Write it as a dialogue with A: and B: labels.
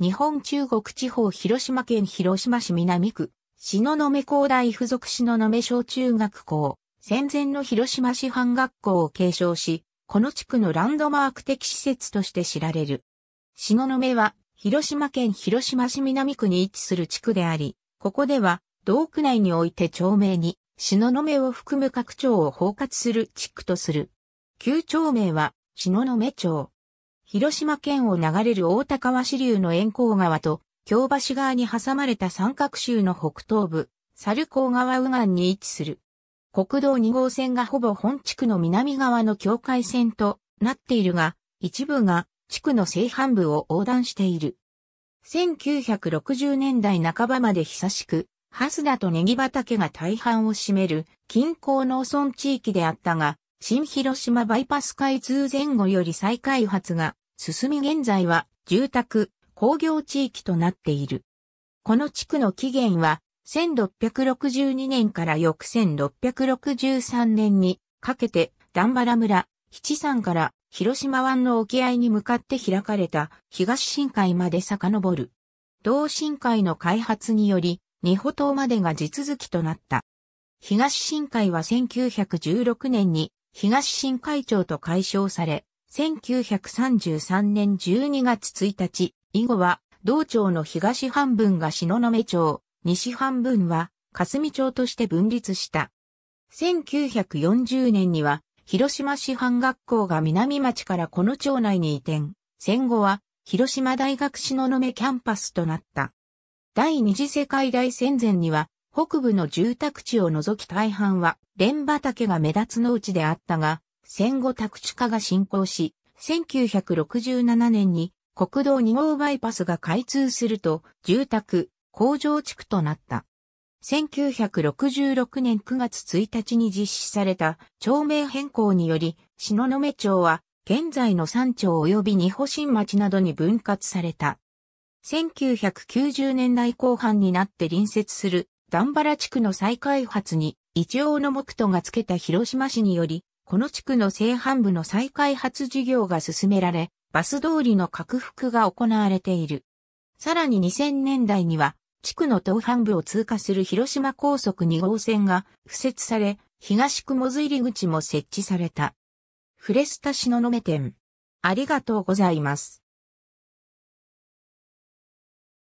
A: 日本中国地方広島県広島市南区、篠目高大附属篠目小中学校、戦前の広島市藩学校を継承し、この地区のランドマーク的施設として知られる。篠目は、広島県広島市南区に位置する地区であり、ここでは、同区内において町名に、篠目を含む各町を包括する地区とする。旧町名は、篠目町。広島県を流れる大高川支流の沿光川と、京橋側に挟まれた三角州の北東部、猿光川右岸に位置する。国道2号線がほぼ本地区の南側の境界線となっているが、一部が地区の西半部を横断している。1960年代半ばまで久しく、ハスダとネギ畑が大半を占める近郊農村地域であったが、新広島バイパス開通前後より再開発が進み現在は住宅、工業地域となっている。この地区の起源は、1662年から翌1663年にかけて、段原村、七山から広島湾の沖合に向かって開かれた東深海まで遡る。同深海の開発により、二歩島までが地続きとなった。東深海は1916年に東深海町と解消され、1933年12月1日、以後は、道庁の東半分がの目町、西半分は霞町として分立した。1940年には、広島市藩学校が南町からこの町内に移転、戦後は広島大学の目キャンパスとなった。第二次世界大戦前には、北部の住宅地を除き大半は、蓮畑が目立つ農地であったが、戦後宅地化が進行し、1967年に国道2号バイパスが開通すると、住宅、工場地区となった。1966年9月1日に実施された町名変更により、篠目町は現在の山町及び二保新町などに分割された。1990年代後半になって隣接する段原地区の再開発に一応の目途がつけた広島市によりこの地区の西半部の再開発事業が進められ、バス通りの拡幅が行われている。さらに2000年代には、地区の東半部を通過する広島高速2号線が付設され、東雲津入り口も設置された。フレスタノメ店。ありがとうございます。